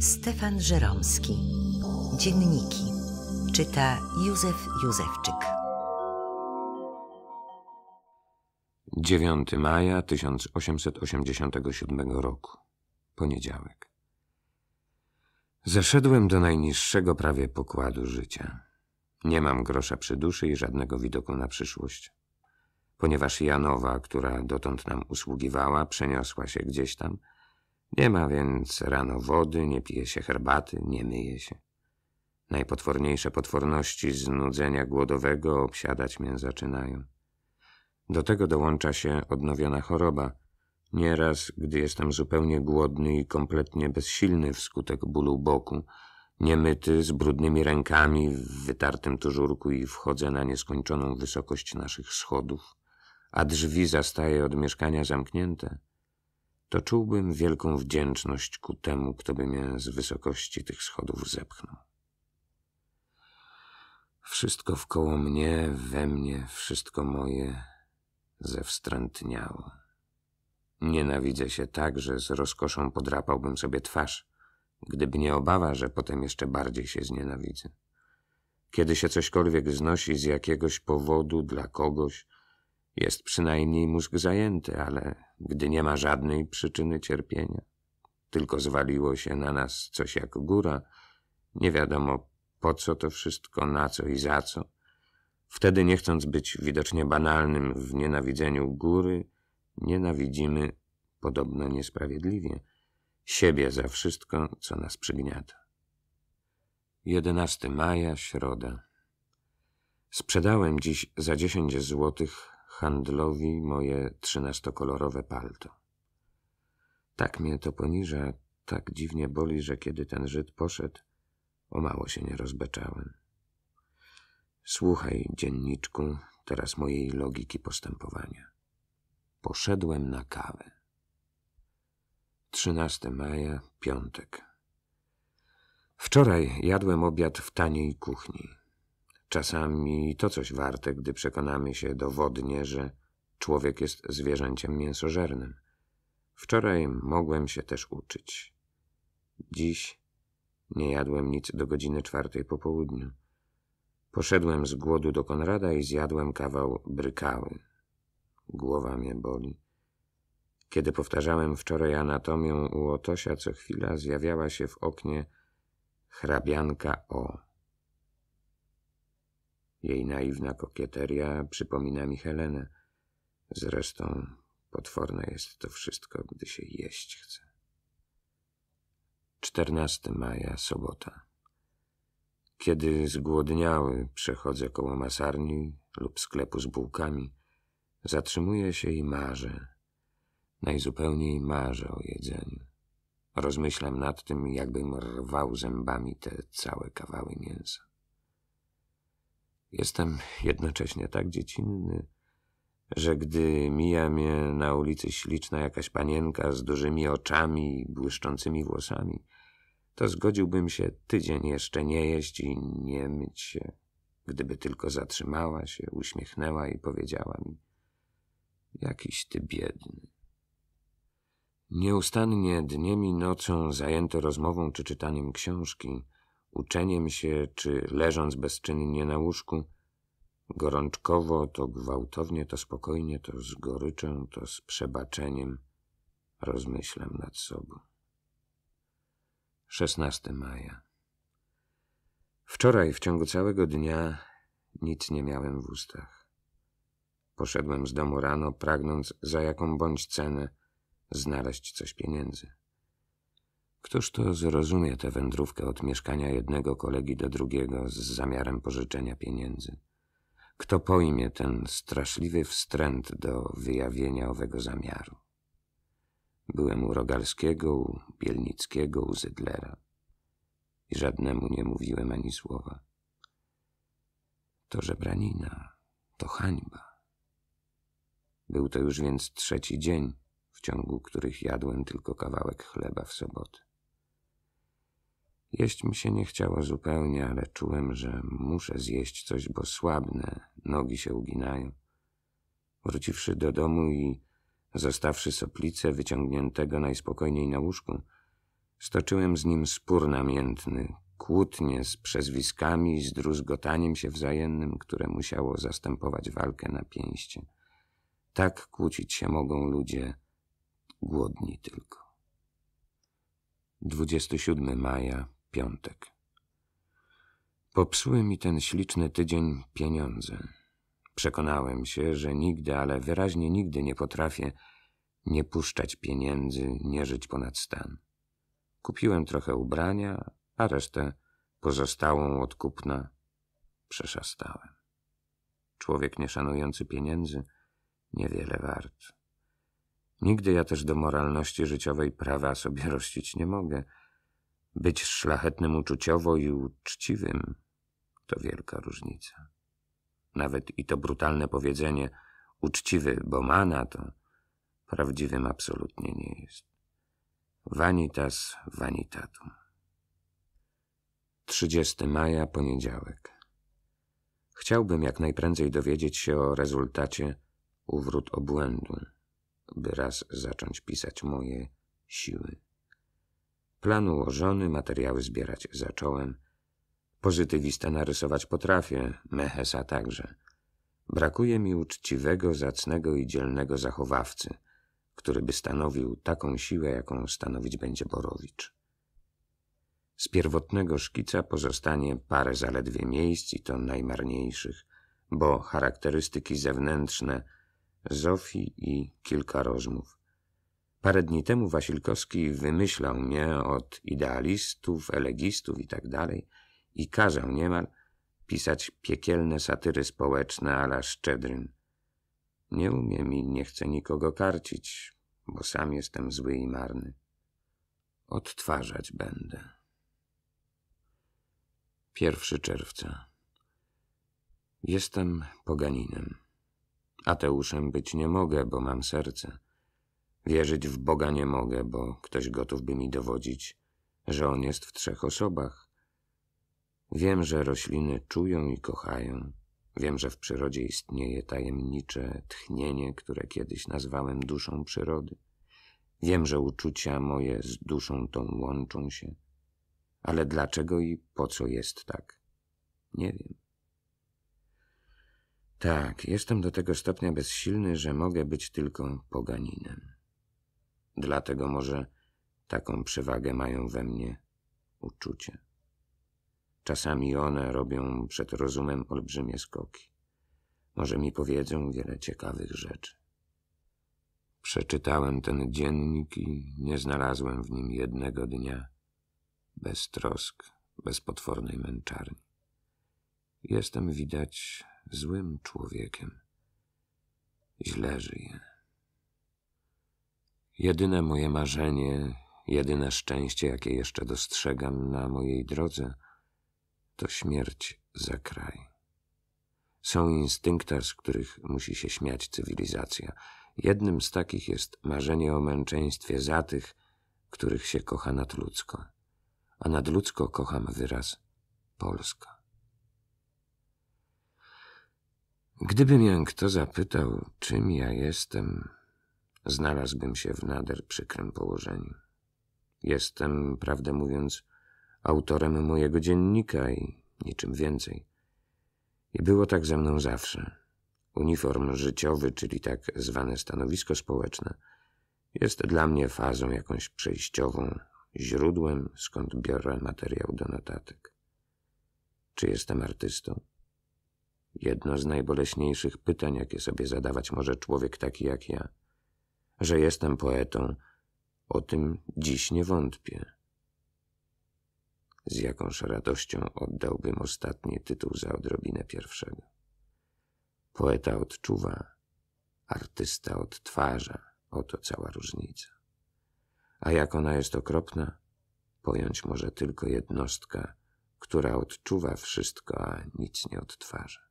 Stefan Żeromski. Dzienniki. Czyta Józef Józefczyk. 9 maja 1887 roku. Poniedziałek. Zeszedłem do najniższego prawie pokładu życia. Nie mam grosza przy duszy i żadnego widoku na przyszłość. Ponieważ Janowa, która dotąd nam usługiwała, przeniosła się gdzieś tam – nie ma więc rano wody, nie pije się herbaty, nie myje się. Najpotworniejsze potworności znudzenia głodowego obsiadać mię zaczynają. Do tego dołącza się odnowiona choroba. Nieraz, gdy jestem zupełnie głodny i kompletnie bezsilny wskutek bólu boku, niemyty, z brudnymi rękami, w wytartym tużurku i wchodzę na nieskończoną wysokość naszych schodów, a drzwi zastaję od mieszkania zamknięte – to czułbym wielką wdzięczność ku temu, kto by mnie z wysokości tych schodów zepchnął. Wszystko wkoło mnie, we mnie, wszystko moje zewstrętniało. Nienawidzę się tak, że z rozkoszą podrapałbym sobie twarz, gdyby nie obawa, że potem jeszcze bardziej się znienawidzę. Kiedy się cośkolwiek znosi z jakiegoś powodu dla kogoś, jest przynajmniej mózg zajęty, ale gdy nie ma żadnej przyczyny cierpienia, tylko zwaliło się na nas coś jak góra, nie wiadomo po co to wszystko, na co i za co. Wtedy, nie chcąc być widocznie banalnym w nienawidzeniu góry, nienawidzimy, podobno niesprawiedliwie, siebie za wszystko, co nas przygniata. 11 maja, środa. Sprzedałem dziś za 10 złotych handlowi moje trzynastokolorowe palto. Tak mnie to poniża, tak dziwnie boli, że kiedy ten Żyd poszedł, o mało się nie rozbeczałem. Słuchaj, dzienniczku, teraz mojej logiki postępowania. Poszedłem na kawę. 13 maja, piątek. Wczoraj jadłem obiad w taniej kuchni. Czasami to coś warte, gdy przekonamy się dowodnie, że człowiek jest zwierzęciem mięsożernym. Wczoraj mogłem się też uczyć. Dziś nie jadłem nic do godziny czwartej po południu. Poszedłem z głodu do Konrada i zjadłem kawał brykały. Głowa mnie boli. Kiedy powtarzałem wczoraj anatomię u Otosia, co chwila zjawiała się w oknie hrabianka O. Jej naiwna kokieteria przypomina mi Helenę. Zresztą potworne jest to wszystko, gdy się jeść chce. 14 maja, sobota. Kiedy zgłodniały przechodzę koło masarni lub sklepu z bułkami, zatrzymuję się i marzę. Najzupełniej marzę o jedzeniu. Rozmyślam nad tym, jakbym rwał zębami te całe kawały mięsa. Jestem jednocześnie tak dziecinny, że gdy mija mnie na ulicy śliczna jakaś panienka z dużymi oczami i błyszczącymi włosami, to zgodziłbym się tydzień jeszcze nie jeść i nie myć się, gdyby tylko zatrzymała się, uśmiechnęła i powiedziała mi jakiś ty biedny. Nieustannie dniem i nocą zajęto rozmową czy czytaniem książki – kłóceniem się czy leżąc bezczynnie na łóżku, gorączkowo, to gwałtownie, to spokojnie, to z goryczą, to z przebaczeniem, rozmyślam nad sobą. 16 maja. Wczoraj w ciągu całego dnia nic nie miałem w ustach. Poszedłem z domu rano, pragnąc za jaką bądź cenę znaleźć coś pieniędzy. Któż to zrozumie tę wędrówkę od mieszkania jednego kolegi do drugiego z zamiarem pożyczenia pieniędzy? Kto pojmie ten straszliwy wstręt do wyjawienia owego zamiaru? Byłem u Rogalskiego, u Bielnickiego, u Zydlera i żadnemu nie mówiłem ani słowa. To żebranina, to hańba. Był to już więc trzeci dzień, w ciągu których jadłem tylko kawałek chleba w sobotę. Jeść mi się nie chciało zupełnie, ale czułem, że muszę zjeść coś, bo słabne, nogi się uginają. Wróciwszy do domu i zostawszy soplicę wyciągniętego najspokojniej na łóżku, stoczyłem z nim spór namiętny, kłótnie z przezwiskami, z druzgotaniem się wzajemnym, które musiało zastępować walkę na pięście. Tak kłócić się mogą ludzie głodni tylko. 27 maja piątek. Popsuły mi ten śliczny tydzień pieniądze. Przekonałem się, że nigdy, ale wyraźnie nigdy nie potrafię nie puszczać pieniędzy, nie żyć ponad stan. Kupiłem trochę ubrania, a resztę pozostałą od kupna przeszastałem. Człowiek nieszanujący pieniędzy niewiele wart. Nigdy ja też do moralności życiowej prawa sobie rościć nie mogę – być szlachetnym uczuciowo i uczciwym to wielka różnica. Nawet i to brutalne powiedzenie uczciwy bo mana to prawdziwym absolutnie nie jest. Vanitas vanitatum. 30 maja, poniedziałek. Chciałbym jak najprędzej dowiedzieć się o rezultacie uwrót obłędu, by raz zacząć pisać moje siły. Plan ułożony, materiały zbierać zacząłem. Pozytywista narysować potrafię, Mechesa także. Brakuje mi uczciwego, zacnego i dzielnego zachowawcy, który by stanowił taką siłę, jaką stanowić będzie Borowicz. Z pierwotnego szkica pozostanie parę zaledwie miejsc i to najmarniejszych, bo charakterystyki zewnętrzne Zofii i kilka rozmów. Parę dni temu Wasilkowski wymyślał mnie od idealistów, elegistów itd. Tak i kazał niemal pisać piekielne satyry społeczne la Szczedryn. Nie umiem i nie chcę nikogo karcić, bo sam jestem zły i marny. Odtwarzać będę. 1 czerwca. Jestem poganinem. Ateuszem być nie mogę, bo mam serce. Wierzyć w Boga nie mogę, bo ktoś gotów by mi dowodzić, że On jest w trzech osobach. Wiem, że rośliny czują i kochają. Wiem, że w przyrodzie istnieje tajemnicze tchnienie, które kiedyś nazwałem duszą przyrody. Wiem, że uczucia moje z duszą tą łączą się. Ale dlaczego i po co jest tak? Nie wiem. Tak, jestem do tego stopnia bezsilny, że mogę być tylko poganinem. Dlatego może taką przewagę mają we mnie uczucie. Czasami one robią przed rozumem olbrzymie skoki. Może mi powiedzą wiele ciekawych rzeczy. Przeczytałem ten dziennik i nie znalazłem w nim jednego dnia bez trosk, bez potwornej męczarni. Jestem widać złym człowiekiem. Źle żyję. Jedyne moje marzenie, jedyne szczęście, jakie jeszcze dostrzegam na mojej drodze, to śmierć za kraj. Są instynkta, z których musi się śmiać cywilizacja. Jednym z takich jest marzenie o męczeństwie za tych, których się kocha nadludzko. A nadludzko kocham wyraz Polska. Gdyby mię kto zapytał, czym ja jestem, znalazłbym się w nader przykrym położeniu. Jestem, prawdę mówiąc, autorem mojego dziennika i niczym więcej. I było tak ze mną zawsze. Uniform życiowy, czyli tak zwane stanowisko społeczne, jest dla mnie fazą jakąś przejściową, źródłem, skąd biorę materiał do notatek. Czy jestem artystą? Jedno z najboleśniejszych pytań, jakie sobie zadawać może człowiek taki jak ja – że jestem poetą, o tym dziś nie wątpię. Z jakąż radością oddałbym ostatni tytuł za odrobinę pierwszego. Poeta odczuwa, artysta odtwarza, oto cała różnica. A jak ona jest okropna, pojąć może tylko jednostka, która odczuwa wszystko, a nic nie odtwarza.